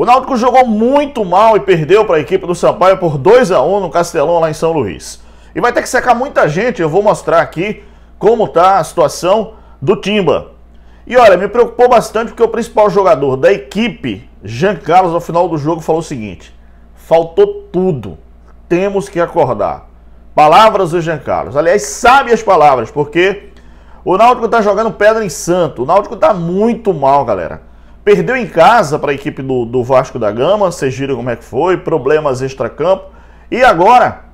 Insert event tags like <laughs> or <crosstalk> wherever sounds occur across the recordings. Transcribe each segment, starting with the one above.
O Náutico jogou muito mal e perdeu para a equipe do Sampaio por 2 a 1 no Castelão lá em São Luís. E vai ter que secar muita gente, eu vou mostrar aqui como tá a situação do Timba. E olha, me preocupou bastante porque o principal jogador da equipe, Jean Carlos, ao final do jogo falou o seguinte: faltou tudo. Temos que acordar. Palavras do Jean Carlos. Aliás, sabe as palavras, porque o Náutico tá jogando pedra em santo. O Náutico tá muito mal, galera. Perdeu em casa para a equipe do, do Vasco da Gama, vocês viram como é que foi, problemas extra campo E agora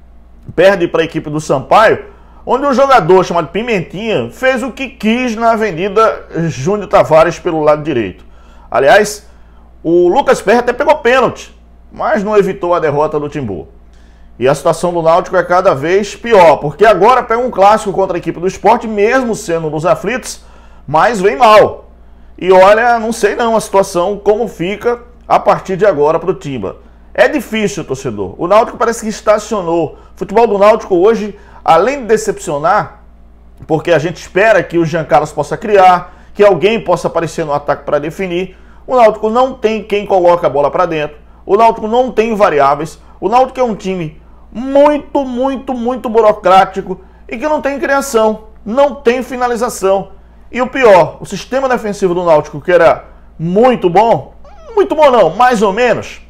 perde para a equipe do Sampaio, onde um jogador chamado Pimentinha fez o que quis na Avenida Júnior Tavares pelo lado direito. Aliás, o Lucas Ferreira até pegou pênalti, mas não evitou a derrota do Timbu. E a situação do Náutico é cada vez pior, porque agora pega um clássico contra a equipe do esporte, mesmo sendo nos aflitos, mas vem mal. E olha, não sei não a situação, como fica a partir de agora para o Timba. É difícil, torcedor. O Náutico parece que estacionou. O futebol do Náutico hoje, além de decepcionar, porque a gente espera que o Jean Carlos possa criar, que alguém possa aparecer no ataque para definir. O Náutico não tem quem coloca a bola para dentro. O Náutico não tem variáveis. O Náutico é um time muito, muito, muito burocrático e que não tem criação, não tem finalização. E o pior, o sistema defensivo do Náutico, que era muito bom, muito bom não, mais ou menos,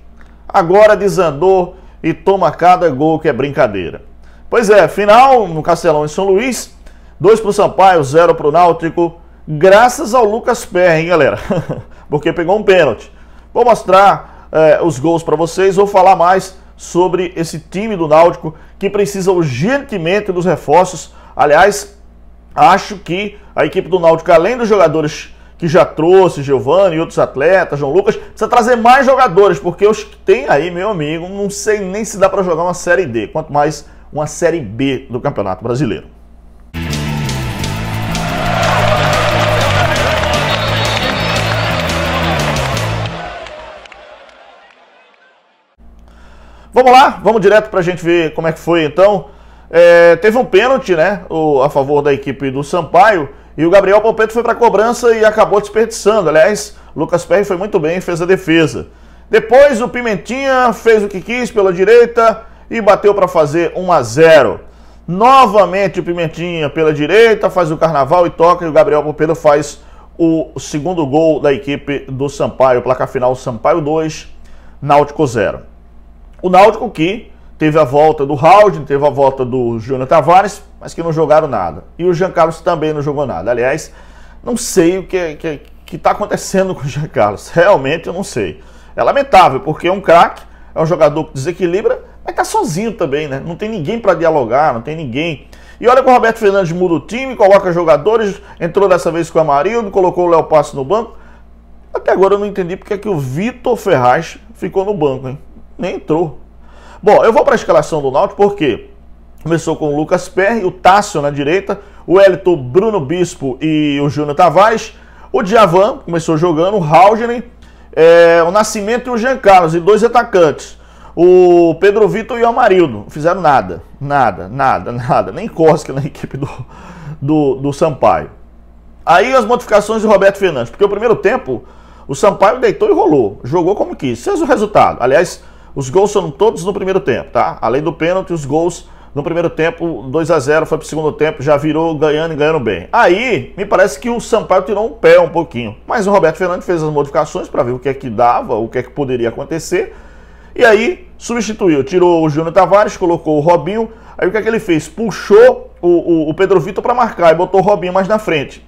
agora desandou e toma cada gol que é brincadeira. Pois é, final no Castelão em São Luís, 2 para o Sampaio, 0 para o Náutico, graças ao Lucas Perry, hein, galera? <laughs> Porque pegou um pênalti. Vou mostrar eh, os gols para vocês, vou falar mais sobre esse time do Náutico que precisa urgentemente dos reforços. Aliás, Acho que a equipe do Náutico, além dos jogadores que já trouxe, Giovanni e outros atletas, João Lucas, precisa trazer mais jogadores, porque os que tem aí, meu amigo, não sei nem se dá para jogar uma Série D, quanto mais uma Série B do Campeonato Brasileiro. Vamos lá, vamos direto para a gente ver como é que foi então é, teve um pênalti, né? O, a favor da equipe do Sampaio. E o Gabriel Pompeto foi para a cobrança e acabou desperdiçando. Aliás, Lucas Perry foi muito bem, fez a defesa. Depois o Pimentinha fez o que quis pela direita e bateu para fazer 1 a 0. Novamente o Pimentinha pela direita faz o carnaval e toca e o Gabriel Pompeto faz o segundo gol da equipe do Sampaio. Placa final Sampaio 2, Náutico 0. O Náutico que Teve a volta do Howard, teve a volta do Júnior Tavares, mas que não jogaram nada. E o Jean Carlos também não jogou nada. Aliás, não sei o que está que, que tá acontecendo com o Jean Carlos. Realmente eu não sei. É lamentável, porque é um craque, é um jogador que desequilibra, mas está sozinho também, né? Não tem ninguém para dialogar, não tem ninguém. E olha que o Roberto Fernandes muda o time, coloca jogadores, entrou dessa vez com o Amarildo, colocou o Léo Passo no banco. Até agora eu não entendi porque é que o Vitor Ferraz ficou no banco, hein? Nem entrou. Bom, eu vou para a escalação do Náutico porque começou com o Lucas Perry, o Tássio na direita, o Elito, Bruno Bispo e o Júnior Tavares, o Diavan começou jogando, o Haugenen, é, o Nascimento e o Jean Carlos, e dois atacantes. O Pedro Vitor e o Amarildo fizeram nada, nada, nada, <laughs> nada, nem Cosca na equipe do, do, do Sampaio. Aí as modificações do Roberto Fernandes, porque o primeiro tempo o Sampaio deitou e rolou, jogou como quis, fez o resultado. Aliás, os gols são todos no primeiro tempo, tá? Além do pênalti, os gols no primeiro tempo, 2 a 0 foi pro segundo tempo, já virou ganhando e ganhando bem. Aí, me parece que o Sampaio tirou um pé um pouquinho. Mas o Roberto Fernandes fez as modificações para ver o que é que dava, o que é que poderia acontecer. E aí, substituiu, tirou o Júnior Tavares, colocou o Robinho. Aí o que é que ele fez? Puxou o, o, o Pedro Vitor para marcar e botou o Robinho mais na frente.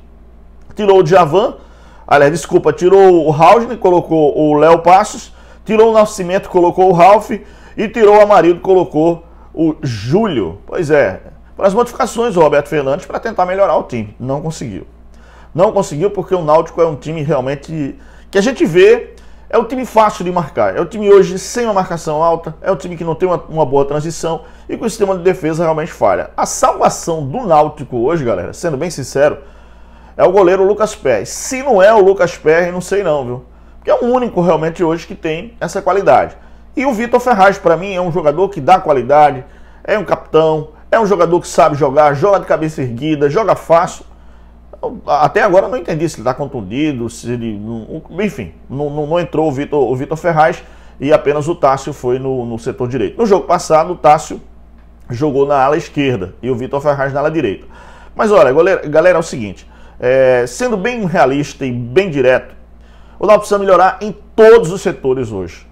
Tirou o Javan, aliás, desculpa, tirou o Raul e colocou o Léo Passos tirou o Nascimento, colocou o Ralph e tirou o Amarildo, colocou o Júlio. Pois é, para as modificações o Roberto Fernandes para tentar melhorar o time. Não conseguiu. Não conseguiu porque o Náutico é um time realmente que a gente vê é um time fácil de marcar. É um time hoje sem uma marcação alta, é um time que não tem uma, uma boa transição e com o sistema de defesa realmente falha. A salvação do Náutico hoje, galera, sendo bem sincero, é o goleiro Lucas Pérez. Se não é o Lucas Pérez, não sei não, viu? que é o único realmente hoje que tem essa qualidade. E o Vitor Ferraz, para mim, é um jogador que dá qualidade, é um capitão, é um jogador que sabe jogar, joga de cabeça erguida, joga fácil. Até agora eu não entendi se ele está contundido, se ele. Enfim, não, não entrou o Vitor, o Vitor Ferraz e apenas o Tássio foi no, no setor direito. No jogo passado, o Tássio jogou na ala esquerda e o Vitor Ferraz na ala direita. Mas olha, galera, galera é o seguinte: é, sendo bem realista e bem direto, o Náutico precisa melhorar em todos os setores hoje.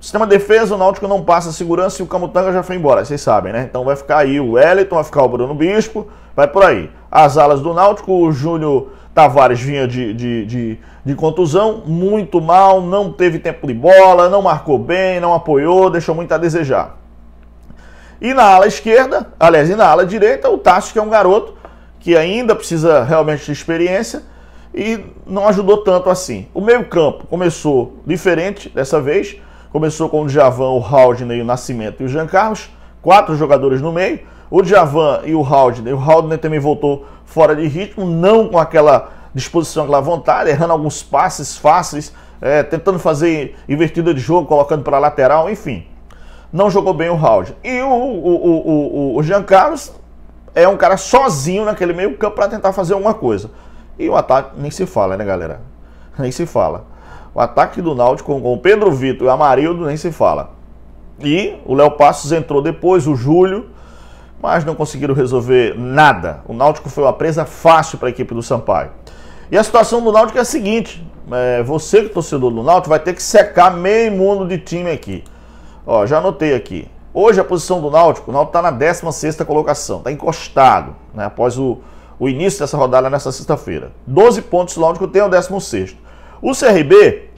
Sistema de defesa, o Náutico não passa segurança e o Camutanga já foi embora, vocês sabem, né? Então vai ficar aí o Wellington, vai ficar o Bruno Bispo, vai por aí. As alas do Náutico, o Júnior Tavares vinha de, de, de, de contusão, muito mal, não teve tempo de bola, não marcou bem, não apoiou, deixou muito a desejar. E na ala esquerda, aliás, e na ala direita, o Tássio, que é um garoto que ainda precisa realmente de experiência, e não ajudou tanto assim. O meio-campo começou diferente dessa vez. Começou com o Djavan, o Haldner, o Nascimento e o Jean Carlos. Quatro jogadores no meio. O Djavan e o Haldner. O Haldner também voltou fora de ritmo, não com aquela disposição, aquela vontade, errando alguns passes fáceis, é, tentando fazer invertida de jogo, colocando para lateral, enfim. Não jogou bem o Haldner. E o, o, o, o, o Jean Carlos é um cara sozinho naquele meio campo para tentar fazer alguma coisa. E o ataque nem se fala, né, galera? Nem se fala. O ataque do Náutico com o Pedro Vitor e o Amarildo nem se fala. E o Léo Passos entrou depois, o Júlio, mas não conseguiram resolver nada. O Náutico foi uma presa fácil para a equipe do Sampaio. E a situação do Náutico é a seguinte: é, você que é torcedor do Náutico vai ter que secar meio mundo de time aqui. Ó, já anotei aqui. Hoje a posição do Náutico, o Náutico está na 16ª colocação, está encostado, né? Após o, o início dessa rodada nessa sexta-feira. 12 pontos o Náutico tem, é o 16. O CRB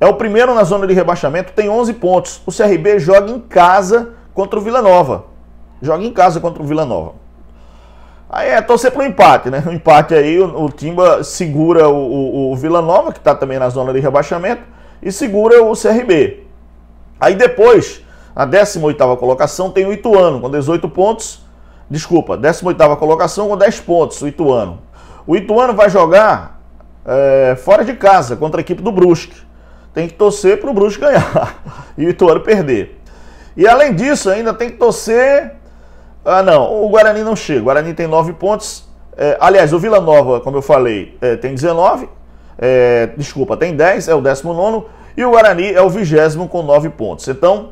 é o primeiro na zona de rebaixamento, tem 11 pontos. O CRB joga em casa contra o Vila Nova. Joga em casa contra o Vila Nova. Aí é torcer para o empate, né? <laughs> O empate aí, o, o Timba segura o, o, o Vila Nova, que está também na zona de rebaixamento, e segura o CRB. Aí depois, na 18 colocação, tem o Ituano, com 18 pontos desculpa, 18ª colocação com 10 pontos, o Ituano. O Ituano vai jogar é, fora de casa contra a equipe do Brusque. Tem que torcer para o Brusque ganhar <laughs> e o Ituano perder. E além disso, ainda tem que torcer... Ah, não, o Guarani não chega. O Guarani tem 9 pontos. É, aliás, o Vila Nova, como eu falei, é, tem 19. É, desculpa, tem 10, é o 19 e o Guarani é o vigésimo com 9 pontos. Então,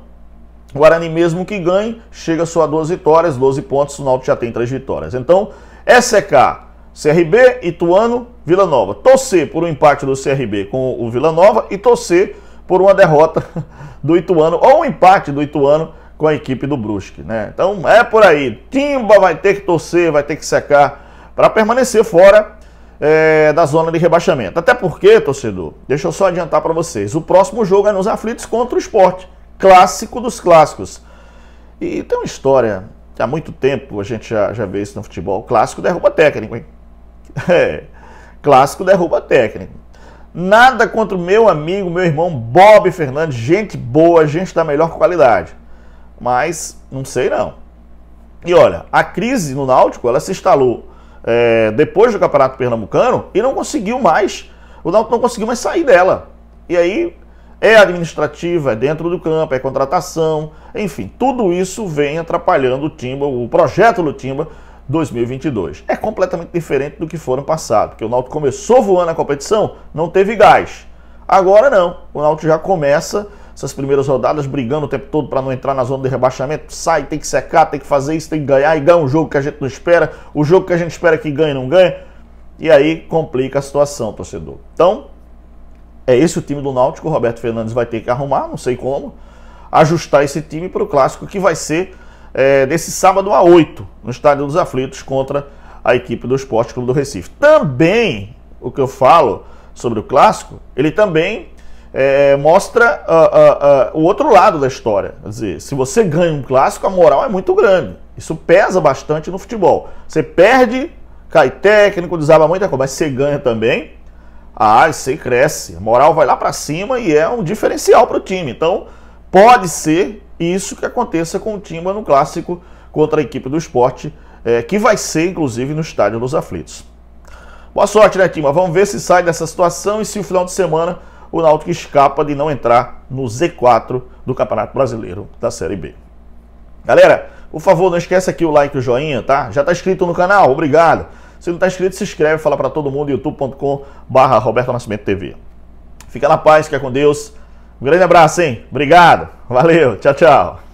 o Guarani mesmo que ganhe, chega só a 12 vitórias, 12 pontos, o Náutico já tem 3 vitórias. Então, SK, CRB, Ituano, Vila Nova. Torcer por um empate do CRB com o Vila Nova e torcer por uma derrota <laughs> do Ituano ou um empate do Ituano com a equipe do Brusque, né? Então, é por aí. Timba vai ter que torcer, vai ter que secar para permanecer fora é, da zona de rebaixamento. Até porque, torcedor, deixa eu só adiantar para vocês, o próximo jogo é nos aflitos contra o esporte clássico dos clássicos. E tem uma história, há muito tempo a gente já, já vê isso no futebol, clássico derruba técnico, hein? <laughs> É, clássico derruba técnico. Nada contra o meu amigo, meu irmão Bob Fernandes, gente boa, gente da melhor qualidade. Mas não sei não. E olha, a crise no Náutico, ela se instalou é, depois do Campeonato Pernambucano e não conseguiu mais, o Náutico não conseguiu mais sair dela. E aí é administrativa, é dentro do campo, é contratação, enfim, tudo isso vem atrapalhando o Timba, o projeto do Timba 2022. É completamente diferente do que foram passado, porque o Náutico começou voando a competição, não teve gás. Agora não, o Náutico já começa essas primeiras rodadas brigando o tempo todo para não entrar na zona de rebaixamento, sai, tem que secar, tem que fazer isso, tem que ganhar e ganha um jogo que a gente não espera, o jogo que a gente espera que ganhe não ganha. E aí complica a situação, torcedor. Então, é esse o time do Náutico, o Roberto Fernandes vai ter que arrumar, não sei como, ajustar esse time para o clássico que vai ser é, nesse sábado a 8, no Estádio dos Aflitos, contra a equipe do Esporte Clube do Recife. Também, o que eu falo sobre o clássico, ele também é, mostra uh, uh, uh, o outro lado da história. Quer dizer, se você ganha um clássico, a moral é muito grande. Isso pesa bastante no futebol. Você perde, cai técnico, desaba muita é coisa, mas é você ganha também a ARC cresce, a moral vai lá para cima e é um diferencial para o time. Então, pode ser isso que aconteça com o Timba no clássico contra a equipe do esporte, é, que vai ser inclusive no Estádio dos Aflitos. Boa sorte, né, Timba? Vamos ver se sai dessa situação e se o final de semana o Náutico escapa de não entrar no Z4 do Campeonato Brasileiro da Série B. Galera, por favor, não esquece aqui o like e o joinha, tá? Já está inscrito no canal, obrigado. Se não está inscrito, se inscreve, fala para todo mundo, youtube.com barra Roberto Nascimento TV. Fica na paz, fica com Deus. Um grande abraço, hein? Obrigado. Valeu. Tchau, tchau.